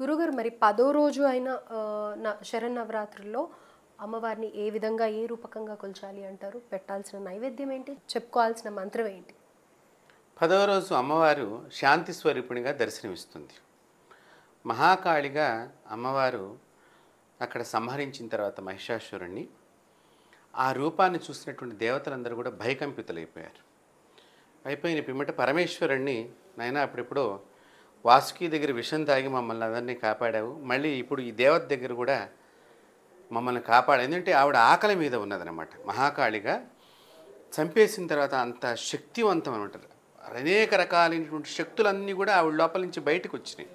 గురుగారు మరి పదో రోజు అయిన శరన్నవరాత్రుల్లో అమ్మవారిని ఏ విధంగా ఏ రూపకంగా కొలచాలి అంటారు పెట్టాల్సిన నైవేద్యం ఏంటి చెప్పుకోవాల్సిన మంత్రం ఏంటి పదవ రోజు అమ్మవారు శాంతి స్వరూపిణిగా దర్శనమిస్తుంది మహాకాళిగా అమ్మవారు అక్కడ సంహరించిన తర్వాత మహిషాసురుణ్ణి ఆ రూపాన్ని చూసినటువంటి దేవతలందరూ కూడా భయకంపితులైపోయారు అయిపోయిన పిమ్మట పరమేశ్వరుణ్ణి నాయన అప్పుడెప్పుడో వాసుకి దగ్గర విషం తాగి మమ్మల్ని అందరినీ కాపాడావు మళ్ళీ ఇప్పుడు ఈ దేవత దగ్గర కూడా మమ్మల్ని కాపాడు ఎందుకంటే ఆవిడ ఆకలి మీద ఉన్నదనమాట మహాకాళిగా చంపేసిన తర్వాత అంత శక్తివంతం అనమాట అనేక రకాలైనటువంటి శక్తులన్నీ కూడా ఆవిడ లోపల నుంచి బయటకు వచ్చినాయి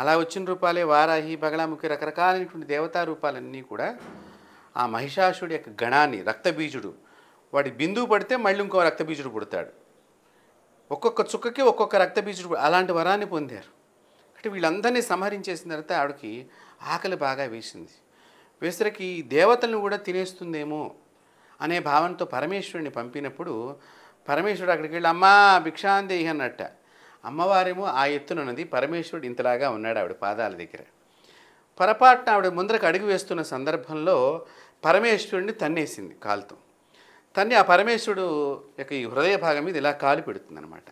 అలా వచ్చిన రూపాలే వారాహి బగళాముఖి రకరకాలైనటువంటి దేవతా రూపాలన్నీ కూడా ఆ మహిషాసుడి యొక్క గణాన్ని రక్తబీజుడు వాడి బిందువు పడితే మళ్ళీ ఇంకో రక్తబీజుడు పుడతాడు ఒక్కొక్క చుక్కకి ఒక్కొక్క బీజుడు అలాంటి వరాన్ని పొందారు అంటే వీళ్ళందరినీ సంహరించేసిన తర్వాత ఆవిడకి ఆకలి బాగా వేసింది వేసరికి దేవతలను కూడా తినేస్తుందేమో అనే భావనతో పరమేశ్వరుని పంపినప్పుడు పరమేశ్వరుడు అక్కడికి వెళ్ళి అమ్మా భిక్షాందేహి అన్నట్ట అమ్మవారేమో ఆ ఉన్నది పరమేశ్వరుడు ఇంతలాగా ఉన్నాడు ఆవిడ పాదాల దగ్గర పొరపాటున ఆవిడ ముందరకు అడుగు వేస్తున్న సందర్భంలో పరమేశ్వరుడిని తన్నేసింది కాలుతో తన్ని ఆ పరమేశ్వరుడు యొక్క ఈ హృదయ భాగం మీద ఇలా కాలు పెడుతుందనమాట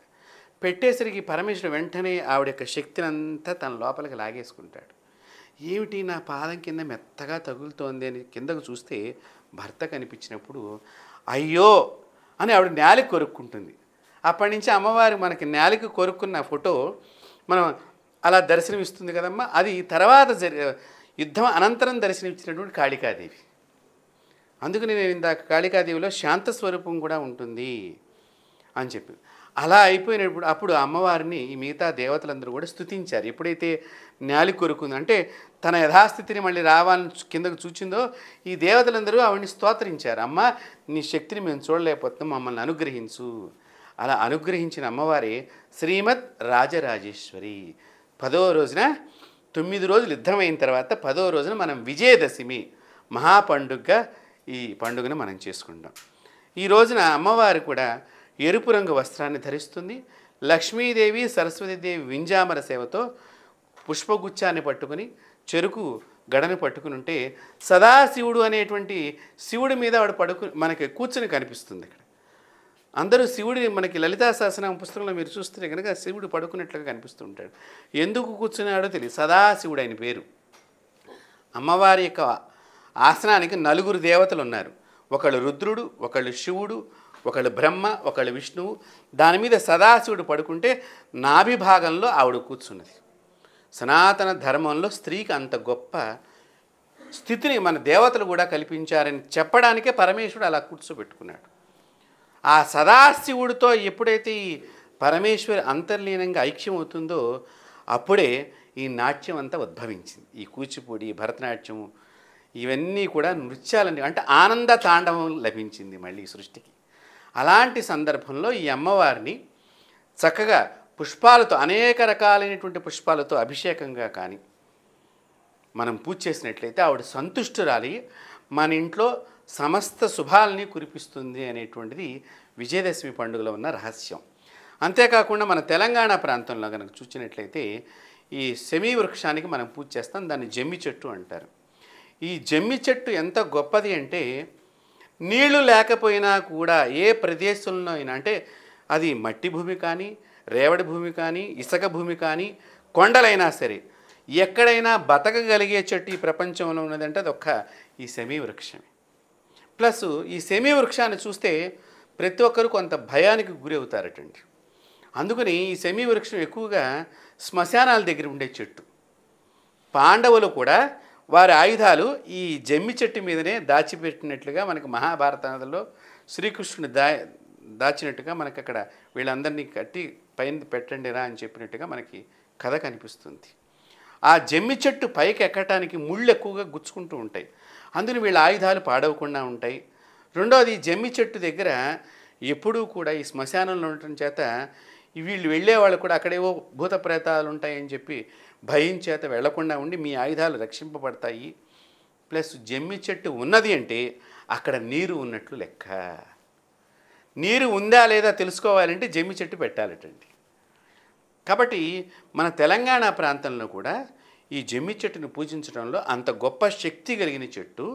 పెట్టేసరికి పరమేశ్వరుడు వెంటనే ఆవిడ యొక్క శక్తిని అంతా తన లోపలికి లాగేసుకుంటాడు ఏమిటి నా పాదం కింద మెత్తగా తగులుతోంది అని కిందకు చూస్తే భర్త కనిపించినప్పుడు అయ్యో అని ఆవిడ నేలకు కొరుక్కుంటుంది అప్పటి నుంచి అమ్మవారు మనకి నేలకు కొరుక్కున్న ఫోటో మనం అలా దర్శనమిస్తుంది కదమ్మా అది తర్వాత యుద్ధం అనంతరం దర్శనమిచ్చినటువంటి కాళికాదేవి అందుకని నేను ఇందాక కాళికాదేవిలో శాంతస్వరూపం కూడా ఉంటుంది అని చెప్పి అలా అయిపోయినప్పుడు అప్పుడు అమ్మవారిని ఈ మిగతా దేవతలందరూ కూడా స్థుతించారు ఎప్పుడైతే నాలి కొరుకుంది అంటే తన యథాస్థితిని మళ్ళీ రావాలని కిందకు చూచిందో ఈ దేవతలందరూ ఆవిడని స్తోత్రించారు అమ్మ నీ శక్తిని మేము చూడలేకపోతున్నాం మమ్మల్ని అనుగ్రహించు అలా అనుగ్రహించిన అమ్మవారి శ్రీమద్ రాజరాజేశ్వరి పదో రోజున తొమ్మిది రోజులు యుద్ధమైన తర్వాత పదో రోజున మనం విజయదశమి మహాపండుగ ఈ పండుగను మనం చేసుకుంటాం ఈ రోజున అమ్మవారు కూడా ఎరుపు రంగు వస్త్రాన్ని ధరిస్తుంది లక్ష్మీదేవి సరస్వతీదేవి వింజామర సేవతో పుష్పగుచ్చాన్ని పట్టుకుని చెరుకు గడను పట్టుకుని ఉంటే సదాశివుడు అనేటువంటి శివుడి మీద వాడు పడుకు మనకి కూర్చుని కనిపిస్తుంది ఇక్కడ అందరూ శివుడి మనకి లలితా శాసనం పుస్తకంలో మీరు చూస్తే కనుక శివుడు పడుకున్నట్లుగా కనిపిస్తుంటాడు ఎందుకు కూర్చున్నాడో తెలియదు సదాశివుడు ఆయన పేరు అమ్మవారి యొక్క ఆసనానికి నలుగురు దేవతలు ఉన్నారు ఒకళ్ళు రుద్రుడు ఒకళ్ళు శివుడు ఒకళ్ళు బ్రహ్మ ఒకళ్ళు విష్ణువు దాని మీద సదాశివుడు పడుకుంటే నాభిభాగంలో ఆవిడ కూర్చున్నది సనాతన ధర్మంలో స్త్రీకి అంత గొప్ప స్థితిని మన దేవతలు కూడా కల్పించారని చెప్పడానికే పరమేశ్వరుడు అలా కూర్చోబెట్టుకున్నాడు ఆ సదాశివుడితో ఎప్పుడైతే ఈ పరమేశ్వరి అంతర్లీనంగా ఐక్యం అవుతుందో అప్పుడే ఈ నాట్యం అంతా ఉద్భవించింది ఈ కూచిపూడి భరతనాట్యము ఇవన్నీ కూడా నృత్యాలని అంటే ఆనంద తాండవం లభించింది మళ్ళీ సృష్టికి అలాంటి సందర్భంలో ఈ అమ్మవారిని చక్కగా పుష్పాలతో అనేక రకాలైనటువంటి పుష్పాలతో అభిషేకంగా కానీ మనం పూజ చేసినట్లయితే ఆవిడ సంతుష్టురాలి మన ఇంట్లో సమస్త శుభాలని కురిపిస్తుంది అనేటువంటిది విజయదశమి పండుగలో ఉన్న రహస్యం అంతేకాకుండా మన తెలంగాణ ప్రాంతంలో కనుక చూసినట్లయితే ఈ సెమీ వృక్షానికి మనం పూజ చేస్తాం దాన్ని జమ్మి చెట్టు అంటారు ఈ జమ్మి చెట్టు ఎంత గొప్పది అంటే నీళ్లు లేకపోయినా కూడా ఏ ప్రదేశంలో అయినా అంటే అది మట్టి భూమి కానీ రేవడి భూమి కానీ ఇసక భూమి కానీ కొండలైనా సరే ఎక్కడైనా బతకగలిగే చెట్టు ఈ ప్రపంచంలో ఉన్నదంటే అది ఒక్క ఈ సెమీ వృక్షమే ప్లస్ ఈ సెమీ వృక్షాన్ని చూస్తే ప్రతి ఒక్కరు కొంత భయానికి గురి అవుతారటండి అందుకని ఈ సెమీ వృక్షం ఎక్కువగా శ్మశానాల దగ్గర ఉండే చెట్టు పాండవులు కూడా వారి ఆయుధాలు ఈ జమ్మి చెట్టు మీదనే దాచిపెట్టినట్లుగా మనకు మహాభారతంలో శ్రీకృష్ణుని దా దాచినట్టుగా మనకు అక్కడ వీళ్ళందరినీ కట్టి పైన పెట్టండి రా అని చెప్పినట్టుగా మనకి కథ కనిపిస్తుంది ఆ జమ్మి చెట్టు పైకి ఎక్కటానికి ముళ్ళు ఎక్కువగా గుచ్చుకుంటూ ఉంటాయి అందులో వీళ్ళ ఆయుధాలు పాడవకుండా ఉంటాయి రెండోది జమ్మి చెట్టు దగ్గర ఎప్పుడూ కూడా ఈ శ్మశానంలో ఉండటం చేత వీళ్ళు వెళ్ళేవాళ్ళు కూడా అక్కడేవో భూత ప్రేతాలు ఉంటాయని చెప్పి భయం చేత వెళ్లకుండా ఉండి మీ ఆయుధాలు రక్షింపబడతాయి ప్లస్ జమ్మి చెట్టు ఉన్నది అంటే అక్కడ నీరు ఉన్నట్లు లెక్క నీరు ఉందా లేదా తెలుసుకోవాలంటే జమ్మి చెట్టు పెట్టాలటండి కాబట్టి మన తెలంగాణ ప్రాంతంలో కూడా ఈ జమ్మి చెట్టును పూజించడంలో అంత గొప్ప శక్తి కలిగిన చెట్టు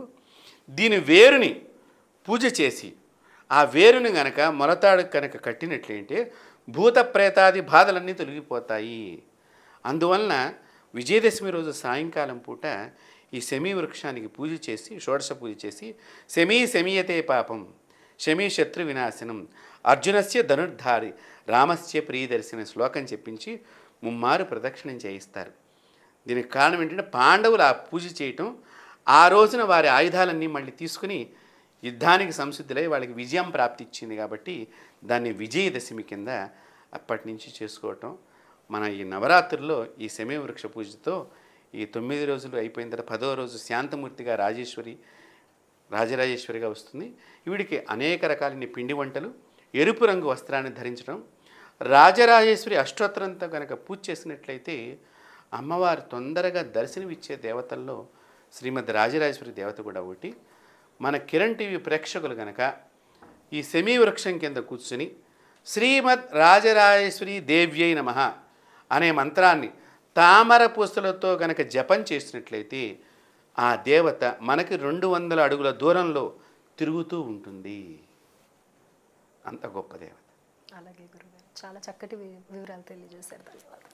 దీని వేరుని పూజ చేసి ఆ వేరుని గనక మొలతాడు కనుక కట్టినట్లయితే భూత ప్రేతాది బాధలన్నీ తొలగిపోతాయి అందువలన విజయదశమి రోజు సాయంకాలం పూట ఈ శమీ వృక్షానికి పూజ చేసి షోడశ పూజ చేసి శమీ శమీయతే పాపం శమీ శత్రు వినాశనం అర్జునస్య ధనుర్ధారి రామస్య ప్రియదర్శిన శ్లోకం చెప్పించి ముమ్మారు ప్రదక్షిణం చేయిస్తారు దీనికి కారణం ఏంటంటే పాండవులు ఆ పూజ చేయటం ఆ రోజున వారి ఆయుధాలన్నీ మళ్ళీ తీసుకుని యుద్ధానికి సంసిద్ధులై వాళ్ళకి విజయం ప్రాప్తి ఇచ్చింది కాబట్టి దాన్ని విజయదశమి కింద అప్పటి నుంచి చేసుకోవటం మన ఈ నవరాత్రుల్లో ఈ సమయ వృక్ష పూజతో ఈ తొమ్మిది రోజులు అయిపోయిన తర్వాత పదో రోజు శాంతమూర్తిగా రాజేశ్వరి రాజరాజేశ్వరిగా వస్తుంది ఈవిడికి అనేక రకాలైన పిండి వంటలు ఎరుపు రంగు వస్త్రాన్ని ధరించడం రాజరాజేశ్వరి అష్టోత్తరంతో కనుక పూజ చేసినట్లయితే అమ్మవారు తొందరగా దర్శనమిచ్చే దేవతల్లో శ్రీమద్ రాజరాజేశ్వరి దేవత కూడా ఒకటి మన కిరణ్ టీవీ ప్రేక్షకులు కనుక ఈ సెమీ వృక్షం కింద కూర్చుని శ్రీమద్ రాజరాజేశ్వరి దేవ్యై నమ అనే మంత్రాన్ని తామర పూసలతో గనక జపం చేసినట్లయితే ఆ దేవత మనకి రెండు వందల అడుగుల దూరంలో తిరుగుతూ ఉంటుంది అంత గొప్ప దేవత అలాగే గురుగారు చాలా చక్కటి వివరాలు తెలియజేశారు ధన్యవాదాలు